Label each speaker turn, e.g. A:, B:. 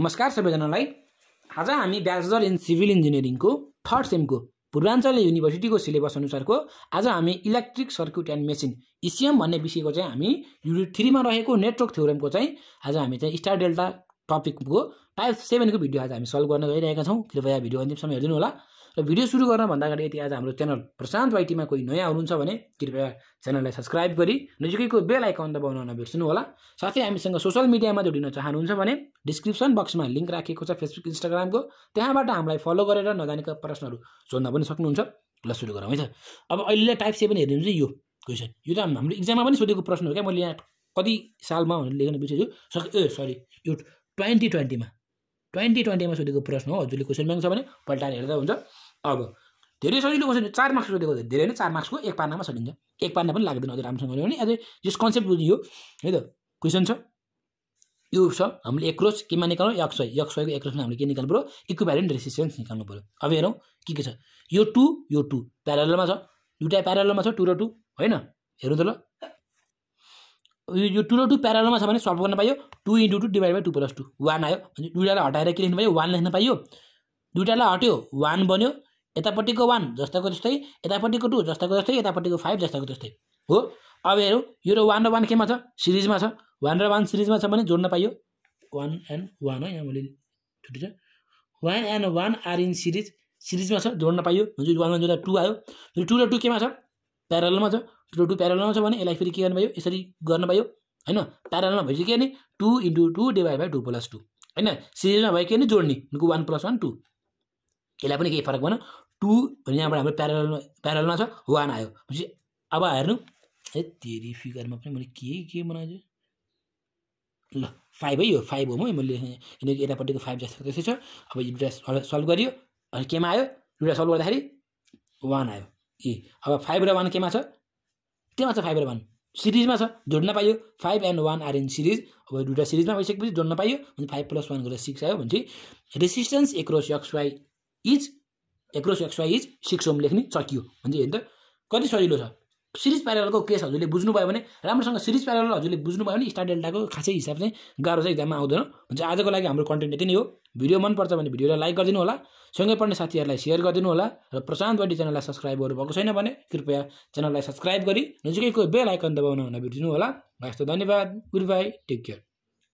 A: नमस्कार सबैजनालाई आज हामी ब्याचलर इन सिभिल इन्जिनियरिङको थर्ड सेमको पूर्वाञ्चल युनिभर्सिटीको सिलेबस अनुसारको आज हामी electric circuit and machine ECM भन्ने विषयको चाहिँ हामी युनिट थ्रीमा रहेको नेटवर्क थ्योरमको चाहिँ आज हामी चाहिँ स्टार डेल्टा टपिकको टाइप सेभेनको भिडियो आज हामी सल्भ गर्न गइरहेका छौँ कृपया भिडियो अन्तिमसम्म हेरिदिनु होला र भिडियो सुरु गर्न भन्दा अगाडि यदि आज हाम्रो च्यानल प्रशान्त वाइटीमा कोही नयाँ हुनुहुन्छ भने कृपया च्यानललाई सब्सक्राइब गरी नजिकैको बेल आइकन दबाउन नबिर्सिनु होला साथै हामीसँग सोसियल मिडियामा जोडिन चाहनुहुन्छ भने डिस्क्रिप्सन बक्समा लिङ्क राखेको छ फेसबुक इन्स्टाग्रामको त्यहाँबाट हामीलाई फलो गरेर नजानेका प्रश्नहरू सोध्न पनि सक्नुहुन्छ ल सुरु गरौँ है त अब अहिले टाइप सेभेन हेरिदिनु चाहिँ यो क्वेसन यो त हाम्रो इक्जाममा पनि सोधेको प्रश्न हो क्या मैले यहाँ कति सालमा भनेर लेख्न छु सक ए सरी यो ट्वेन्टी ट्वेन्टीमा ट्वेन्टी ट्वेन्टीमा सोधेको प्रश्न हो हजुरले क्वेसन ब्याङ्क छ भने पल्टाएर हेर्दा हुन्छ अब धेरै सजिलो क्वेसन चार मार्क्स सोधेको धेरै नै चार मार्क्सको एक पानामा सकिन्छ एक पाना पनि लाग्दैन हजुर राम्रोसँग गऱ्यो भने एज यस कन्सेप्ट बुझियो है त क्वेसन छ यो छ हामीले एक्रोस केमा निकाल्नु एक सयको एक्रोसमा हामीले के निकाल्नु पऱ्यो इक्विभ्यालेन्ट रेसिस्टेन्स निकाल्नु पऱ्यो अब हेरौँ के के छ यो टू यो टू प्यारलमा छ दुइटा प्यारलमा छ टू र टू होइन हेरौँ त ल यो टू र टू प्यारालमा छ भने सल्भ गर्न पायो two into two divide by two plus two one आयो दुइटालाई हटाएर के लेख्नु पायो वान लेख्न पाइयो दुइटालाई हट्यो वान बन्यो यतापट्टिको वान जस्ताको जस्तै यतापट्टिको टू जस्ताको जस्तै यतापट्टिको फाइभ जस्ताको जस्तै हो अब हेरौँ यो र वान र वान केमा छ सिरिजमा छ वान र वान सिरिजमा छ भने जोड्न पाइयो वान एन्ड वान है यहाँ मैले छुट्टी छ one and one R in series सिरिजमा छ जोड्न पाइयो वान वान जोड्दा टू आयो टू र टू केमा छ प्यारलमा छ टू टु प्यारालमा छ भने यसलाई फेरि के गर्नु भयो यसरी गर्नु भयो होइन प्यारालमा भएपछि के भने two into two divide by two plus two होइन सिरिजमा भयो के भने जोड्ने वान प्लस वान टू यसलाई पनि केही फरक भएन टू भने यहाँबाट हाम्रो प्यारालमा प्यारालमा छ वान आयो भनेपछि अब हेर्नु है तेरि फिगरमा पनि मैले के के बनाएँ ल फाइभ है यो फाइभ हो म मैले किनकि यतापट्टिको फाइभ जस्तो त्यस्तै छ अब यो दुइटा सल्भ गरियो अनि केमा आयो दुइटा सल्भ गर्दाखेरि वान आयो ए अब फाइभ र वान केमा छ त्यहीमा छ फाइभ र वान सिरिजमा छ जोड्न पाइयो five and one R in series अब दुइटा सिरिजमा भइसकेपछि जोड्न पाइयो अनि फाइभ प्लस वान गरेर सिक्स आयो भने resistance across XY is across XY is six ohm लेख्ने सकियो भने चाहिँ हेर्नु त कति सजिलो छ सिरिज प्यारेलको केस हजुरले बुझ्नुभयो भने राम्रोसँग सिरिज प्यारेल हजुरले बुझ्नुभयो भने स्टार डेल्टाको खासै हिसाब चाहिँ गाह्रो चाहिँ एक्जाममा आउँदैन हुन्छ आजको लागि हाम्रो कन्टेन्ट यति नै हो भिडियो मनपर्छ भने भिडियोलाई लाइक गरिदिनु होला सँगै पढ्ने साथीहरूलाई सेयर गरिदिनु होला र प्रशान्त बडी च्यानललाई सब्सक्राइबहरू भएको छैन भने कृपया च्यानललाई सब्सक्राइब गरी नजिकैको बेल आइकन दबाउन नबिर्सिनु होला यस्तो धन्यवाद गुड बाई टेक केयर